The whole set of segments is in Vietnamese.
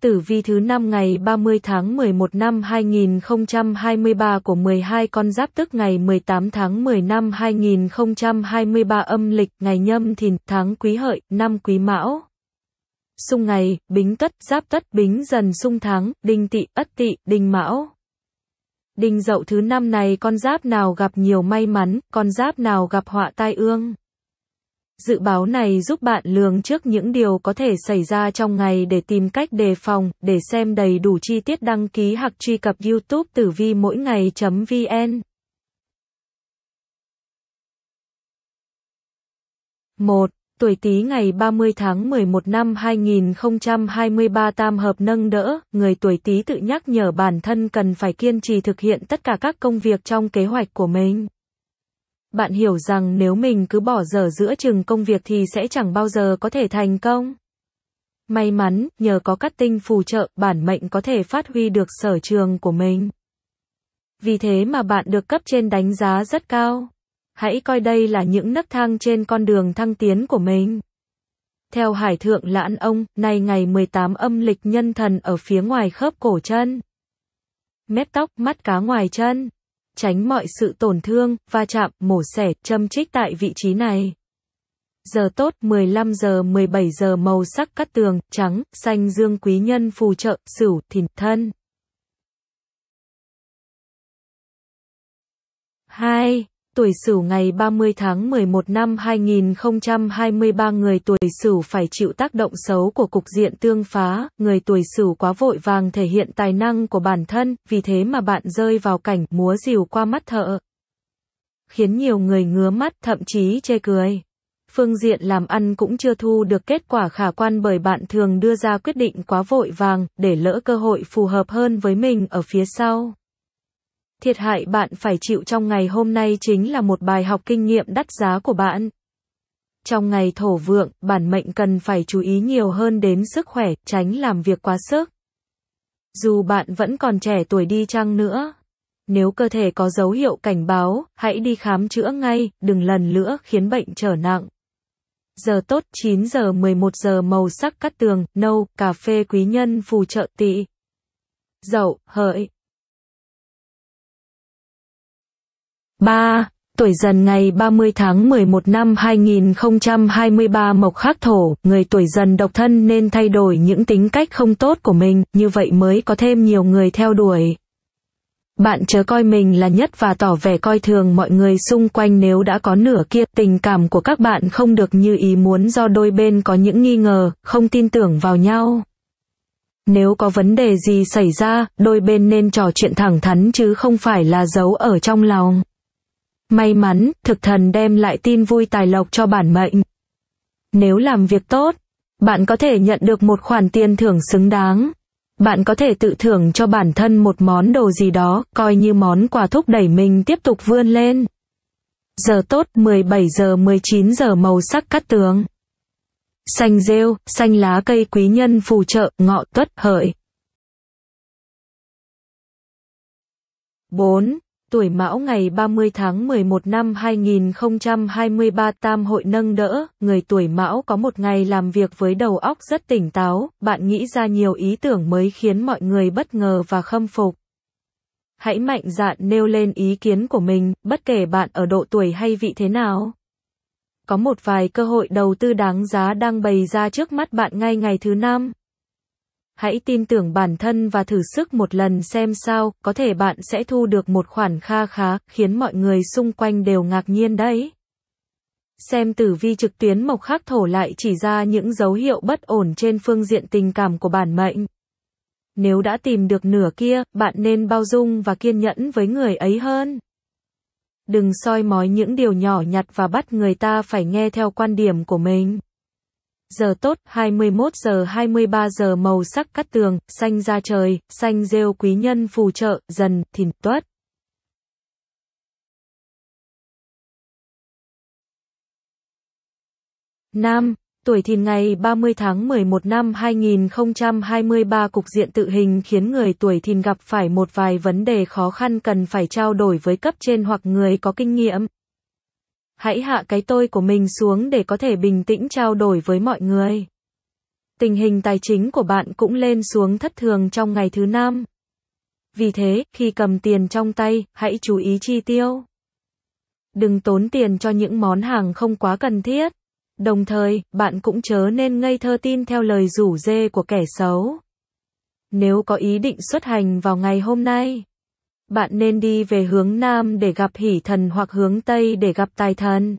tử vi thứ năm ngày 30 tháng 11 năm 2023 của 12 con giáp tức ngày 18 tháng 10 năm 2023 âm lịch, ngày nhâm thìn, tháng quý hợi, năm quý mão. Xung ngày, bính tất, giáp tất, bính dần xung tháng, đinh tỵ, ất tỵ, đinh mão. Đinh dậu thứ năm này con giáp nào gặp nhiều may mắn, con giáp nào gặp họa tai ương. Dự báo này giúp bạn lường trước những điều có thể xảy ra trong ngày để tìm cách đề phòng, để xem đầy đủ chi tiết đăng ký hoặc truy cập YouTube tử vi mỗi ngày.vn. 1. Tuổi Tý ngày 30 tháng 11 năm 2023 tam hợp nâng đỡ, người tuổi Tý tự nhắc nhở bản thân cần phải kiên trì thực hiện tất cả các công việc trong kế hoạch của mình. Bạn hiểu rằng nếu mình cứ bỏ dở giữa chừng công việc thì sẽ chẳng bao giờ có thể thành công. May mắn, nhờ có cắt tinh phù trợ, bản mệnh có thể phát huy được sở trường của mình. Vì thế mà bạn được cấp trên đánh giá rất cao. Hãy coi đây là những nấc thang trên con đường thăng tiến của mình. Theo Hải Thượng Lãn Ông, nay ngày 18 âm lịch nhân thần ở phía ngoài khớp cổ chân. Mép tóc, mắt cá ngoài chân tránh mọi sự tổn thương, va chạm, mổ xẻ, châm trích tại vị trí này. Giờ tốt 15 giờ 17 giờ màu sắc cắt tường, trắng, xanh dương quý nhân phù trợ, sửu, thìn, thân. tuổi Sửu ngày 30 tháng 11 năm 2023 người tuổi Sửu phải chịu tác động xấu của cục diện tương phá, người tuổi Sửu quá vội vàng thể hiện tài năng của bản thân, vì thế mà bạn rơi vào cảnh múa rìu qua mắt thợ. Khiến nhiều người ngứa mắt, thậm chí chê cười. Phương diện làm ăn cũng chưa thu được kết quả khả quan bởi bạn thường đưa ra quyết định quá vội vàng, để lỡ cơ hội phù hợp hơn với mình ở phía sau. Thiệt hại bạn phải chịu trong ngày hôm nay chính là một bài học kinh nghiệm đắt giá của bạn. Trong ngày thổ vượng, bản mệnh cần phải chú ý nhiều hơn đến sức khỏe, tránh làm việc quá sức. Dù bạn vẫn còn trẻ tuổi đi chăng nữa, nếu cơ thể có dấu hiệu cảnh báo, hãy đi khám chữa ngay, đừng lần nữa khiến bệnh trở nặng. Giờ tốt 9 giờ 11 giờ màu sắc cắt tường, nâu, cà phê quý nhân phù trợ tỵ. Dậu, hợi. 3. Tuổi dần ngày 30 tháng 11 năm 2023 Mộc Khắc Thổ, người tuổi dần độc thân nên thay đổi những tính cách không tốt của mình, như vậy mới có thêm nhiều người theo đuổi. Bạn chớ coi mình là nhất và tỏ vẻ coi thường mọi người xung quanh nếu đã có nửa kia. Tình cảm của các bạn không được như ý muốn do đôi bên có những nghi ngờ, không tin tưởng vào nhau. Nếu có vấn đề gì xảy ra, đôi bên nên trò chuyện thẳng thắn chứ không phải là giấu ở trong lòng. May mắn, thực thần đem lại tin vui tài lộc cho bản mệnh. Nếu làm việc tốt, bạn có thể nhận được một khoản tiền thưởng xứng đáng. Bạn có thể tự thưởng cho bản thân một món đồ gì đó, coi như món quà thúc đẩy mình tiếp tục vươn lên. Giờ tốt 17 giờ 19 giờ màu sắc cắt tướng. Xanh rêu, xanh lá cây quý nhân phù trợ, ngọ tuất hợi. 4 tuổi Mão ngày 30 tháng 11 năm 2023 Tam hội nâng đỡ, người tuổi Mão có một ngày làm việc với đầu óc rất tỉnh táo, bạn nghĩ ra nhiều ý tưởng mới khiến mọi người bất ngờ và khâm phục. Hãy mạnh dạn nêu lên ý kiến của mình, bất kể bạn ở độ tuổi hay vị thế nào. Có một vài cơ hội đầu tư đáng giá đang bày ra trước mắt bạn ngay ngày thứ năm. Hãy tin tưởng bản thân và thử sức một lần xem sao, có thể bạn sẽ thu được một khoản kha khá, khiến mọi người xung quanh đều ngạc nhiên đấy. Xem tử vi trực tuyến mộc khắc thổ lại chỉ ra những dấu hiệu bất ổn trên phương diện tình cảm của bản mệnh. Nếu đã tìm được nửa kia, bạn nên bao dung và kiên nhẫn với người ấy hơn. Đừng soi mói những điều nhỏ nhặt và bắt người ta phải nghe theo quan điểm của mình giờ tốt 21 giờ 23 giờ màu sắc cắt tường, xanh ra trời, xanh rêu quý nhân phù trợ, dần, thìn, tuất. Nam, tuổi thìn ngày 30 tháng 11 năm 2023 cục diện tự hình khiến người tuổi thìn gặp phải một vài vấn đề khó khăn cần phải trao đổi với cấp trên hoặc người có kinh nghiệm hãy hạ cái tôi của mình xuống để có thể bình tĩnh trao đổi với mọi người. Tình hình tài chính của bạn cũng lên xuống thất thường trong ngày thứ năm. Vì thế, khi cầm tiền trong tay, hãy chú ý chi tiêu. Đừng tốn tiền cho những món hàng không quá cần thiết. Đồng thời, bạn cũng chớ nên ngây thơ tin theo lời rủ dê của kẻ xấu. Nếu có ý định xuất hành vào ngày hôm nay, bạn nên đi về hướng Nam để gặp hỷ thần hoặc hướng Tây để gặp tài thần.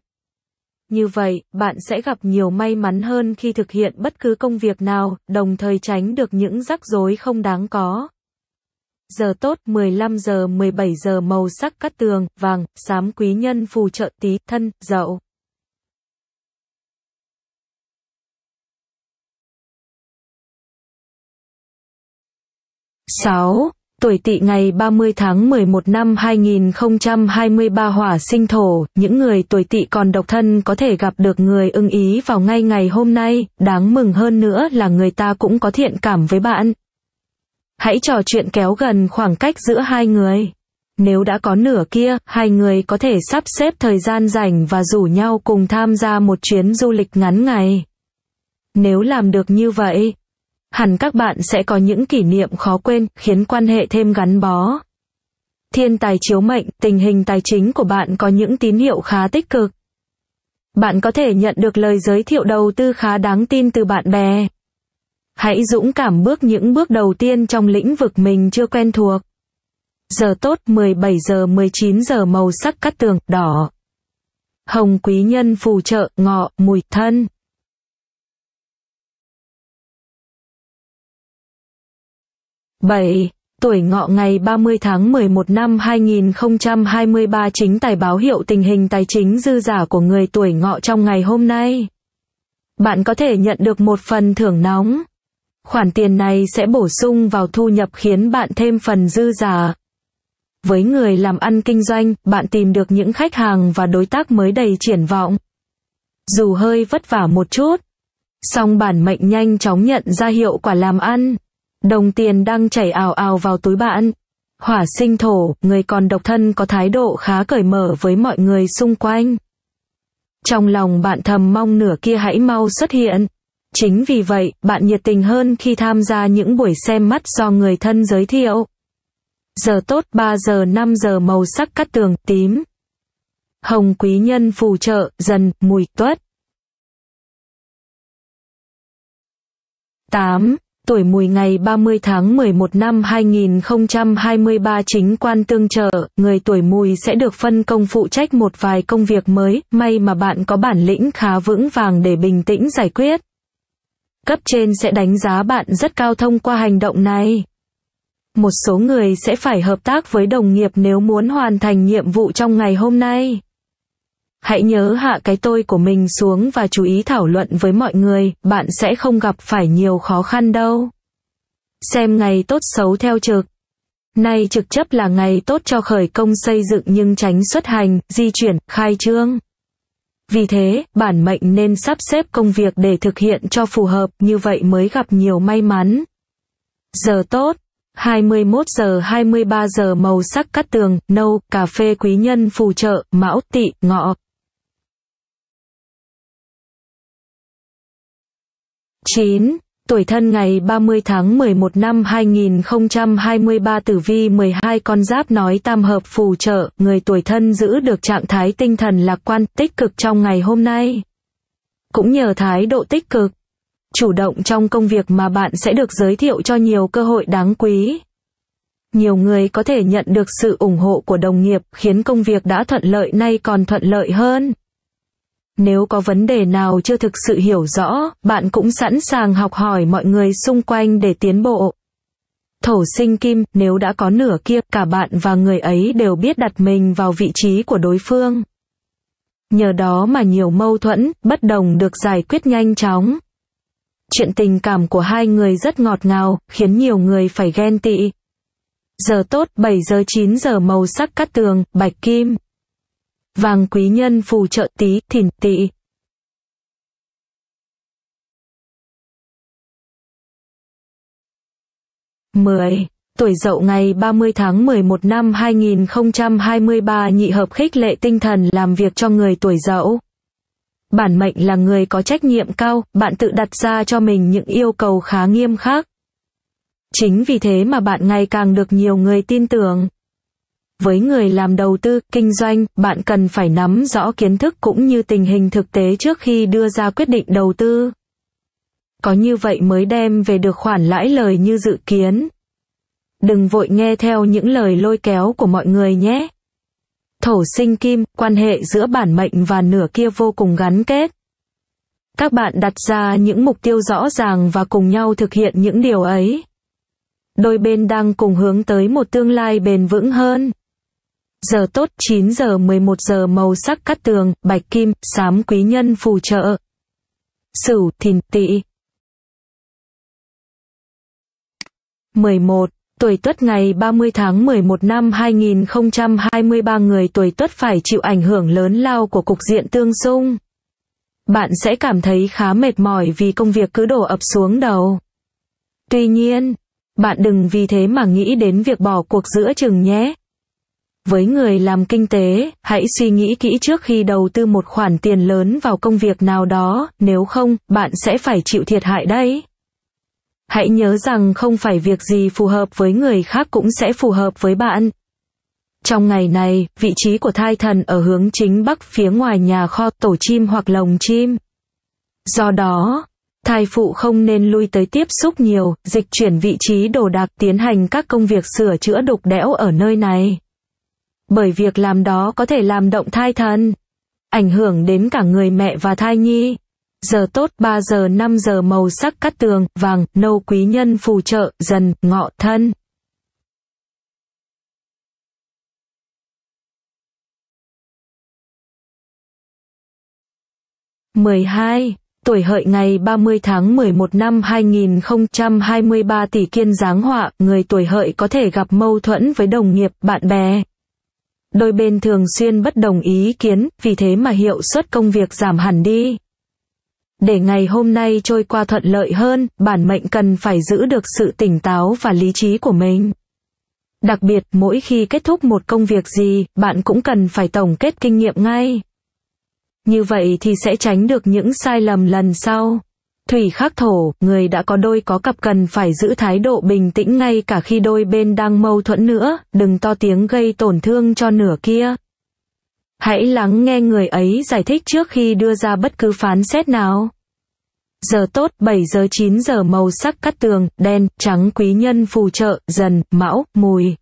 Như vậy, bạn sẽ gặp nhiều may mắn hơn khi thực hiện bất cứ công việc nào, đồng thời tránh được những rắc rối không đáng có. Giờ tốt 15 giờ 17 giờ màu sắc cắt tường, vàng, xám quý nhân phù trợ tí, thân, dậu. sáu tuổi tỵ ngày 30 tháng 11 năm 2023 hỏa sinh thổ, những người tuổi tỵ còn độc thân có thể gặp được người ưng ý vào ngay ngày hôm nay, đáng mừng hơn nữa là người ta cũng có thiện cảm với bạn. Hãy trò chuyện kéo gần khoảng cách giữa hai người. Nếu đã có nửa kia, hai người có thể sắp xếp thời gian rảnh và rủ nhau cùng tham gia một chuyến du lịch ngắn ngày. Nếu làm được như vậy, Hẳn các bạn sẽ có những kỷ niệm khó quên, khiến quan hệ thêm gắn bó. Thiên tài chiếu mệnh, tình hình tài chính của bạn có những tín hiệu khá tích cực. Bạn có thể nhận được lời giới thiệu đầu tư khá đáng tin từ bạn bè. Hãy dũng cảm bước những bước đầu tiên trong lĩnh vực mình chưa quen thuộc. Giờ tốt 17 giờ 19 giờ màu sắc cắt tường, đỏ. Hồng quý nhân phù trợ, ngọ, mùi, thân. 7. Tuổi ngọ ngày 30 tháng 11 năm 2023 chính tài báo hiệu tình hình tài chính dư giả của người tuổi ngọ trong ngày hôm nay. Bạn có thể nhận được một phần thưởng nóng. Khoản tiền này sẽ bổ sung vào thu nhập khiến bạn thêm phần dư giả. Với người làm ăn kinh doanh, bạn tìm được những khách hàng và đối tác mới đầy triển vọng. Dù hơi vất vả một chút, song bản mệnh nhanh chóng nhận ra hiệu quả làm ăn. Đồng tiền đang chảy ào ào vào túi bạn. Hỏa sinh thổ, người còn độc thân có thái độ khá cởi mở với mọi người xung quanh. Trong lòng bạn thầm mong nửa kia hãy mau xuất hiện. Chính vì vậy, bạn nhiệt tình hơn khi tham gia những buổi xem mắt do người thân giới thiệu. Giờ tốt 3 giờ 5 giờ màu sắc cắt tường tím. Hồng quý nhân phù trợ, dần, mùi tuất. 8 tuổi mùi ngày 30 tháng 11 năm 2023 chính quan tương trợ, người tuổi mùi sẽ được phân công phụ trách một vài công việc mới, may mà bạn có bản lĩnh khá vững vàng để bình tĩnh giải quyết. Cấp trên sẽ đánh giá bạn rất cao thông qua hành động này. Một số người sẽ phải hợp tác với đồng nghiệp nếu muốn hoàn thành nhiệm vụ trong ngày hôm nay. Hãy nhớ hạ cái tôi của mình xuống và chú ý thảo luận với mọi người, bạn sẽ không gặp phải nhiều khó khăn đâu. Xem ngày tốt xấu theo trực. Nay trực chấp là ngày tốt cho khởi công xây dựng nhưng tránh xuất hành, di chuyển, khai trương. Vì thế, bản mệnh nên sắp xếp công việc để thực hiện cho phù hợp, như vậy mới gặp nhiều may mắn. Giờ tốt 21 giờ 23 giờ màu sắc cắt tường, nâu, cà phê quý nhân phù trợ, mão tị, ngọ. 9. Tuổi thân ngày 30 tháng 11 năm 2023 tử vi 12 con giáp nói tam hợp phù trợ, người tuổi thân giữ được trạng thái tinh thần lạc quan, tích cực trong ngày hôm nay. Cũng nhờ thái độ tích cực, chủ động trong công việc mà bạn sẽ được giới thiệu cho nhiều cơ hội đáng quý. Nhiều người có thể nhận được sự ủng hộ của đồng nghiệp khiến công việc đã thuận lợi nay còn thuận lợi hơn. Nếu có vấn đề nào chưa thực sự hiểu rõ, bạn cũng sẵn sàng học hỏi mọi người xung quanh để tiến bộ. Thổ sinh kim, nếu đã có nửa kia, cả bạn và người ấy đều biết đặt mình vào vị trí của đối phương. Nhờ đó mà nhiều mâu thuẫn, bất đồng được giải quyết nhanh chóng. Chuyện tình cảm của hai người rất ngọt ngào, khiến nhiều người phải ghen tị. Giờ tốt 7 giờ 9 giờ màu sắc cắt tường, bạch kim vàng quý nhân phù trợ tí thìn tỵ mười Tuổi dậu ngày 30 tháng 11 năm 2023 nhị hợp khích lệ tinh thần làm việc cho người tuổi dậu. Bản mệnh là người có trách nhiệm cao, bạn tự đặt ra cho mình những yêu cầu khá nghiêm khắc. Chính vì thế mà bạn ngày càng được nhiều người tin tưởng với người làm đầu tư kinh doanh bạn cần phải nắm rõ kiến thức cũng như tình hình thực tế trước khi đưa ra quyết định đầu tư có như vậy mới đem về được khoản lãi lời như dự kiến đừng vội nghe theo những lời lôi kéo của mọi người nhé thổ sinh kim quan hệ giữa bản mệnh và nửa kia vô cùng gắn kết các bạn đặt ra những mục tiêu rõ ràng và cùng nhau thực hiện những điều ấy đôi bên đang cùng hướng tới một tương lai bền vững hơn giờ tốt 9 giờ 11 giờ màu sắc cắt tường, bạch kim, sám quý nhân phù trợ. Sửu, thìn, tỵ. 11. Tuổi Tuất ngày 30 tháng 11 năm 2023 người tuổi Tuất phải chịu ảnh hưởng lớn lao của cục diện tương xung. Bạn sẽ cảm thấy khá mệt mỏi vì công việc cứ đổ ập xuống đầu. Tuy nhiên, bạn đừng vì thế mà nghĩ đến việc bỏ cuộc giữa chừng nhé. Với người làm kinh tế, hãy suy nghĩ kỹ trước khi đầu tư một khoản tiền lớn vào công việc nào đó, nếu không, bạn sẽ phải chịu thiệt hại đấy. Hãy nhớ rằng không phải việc gì phù hợp với người khác cũng sẽ phù hợp với bạn. Trong ngày này, vị trí của thai thần ở hướng chính bắc phía ngoài nhà kho tổ chim hoặc lồng chim. Do đó, thai phụ không nên lui tới tiếp xúc nhiều, dịch chuyển vị trí đồ đạc tiến hành các công việc sửa chữa đục đẽo ở nơi này bởi việc làm đó có thể làm động thai thần, ảnh hưởng đến cả người mẹ và thai nhi. Giờ tốt 3 giờ 5 giờ màu sắc cắt tường, vàng, nâu quý nhân phù trợ, dần, ngọ, thân. mười hai tuổi hợi ngày 30 tháng 11 năm 2023 tỷ kiên giáng họa, người tuổi hợi có thể gặp mâu thuẫn với đồng nghiệp, bạn bè. Đôi bên thường xuyên bất đồng ý kiến, vì thế mà hiệu suất công việc giảm hẳn đi. Để ngày hôm nay trôi qua thuận lợi hơn, bản mệnh cần phải giữ được sự tỉnh táo và lý trí của mình. Đặc biệt, mỗi khi kết thúc một công việc gì, bạn cũng cần phải tổng kết kinh nghiệm ngay. Như vậy thì sẽ tránh được những sai lầm lần sau. Thủy khắc thổ, người đã có đôi có cặp cần phải giữ thái độ bình tĩnh ngay cả khi đôi bên đang mâu thuẫn nữa, đừng to tiếng gây tổn thương cho nửa kia. Hãy lắng nghe người ấy giải thích trước khi đưa ra bất cứ phán xét nào. Giờ tốt 7 giờ 9 giờ màu sắc cắt tường, đen, trắng quý nhân phù trợ, dần, mão, mùi.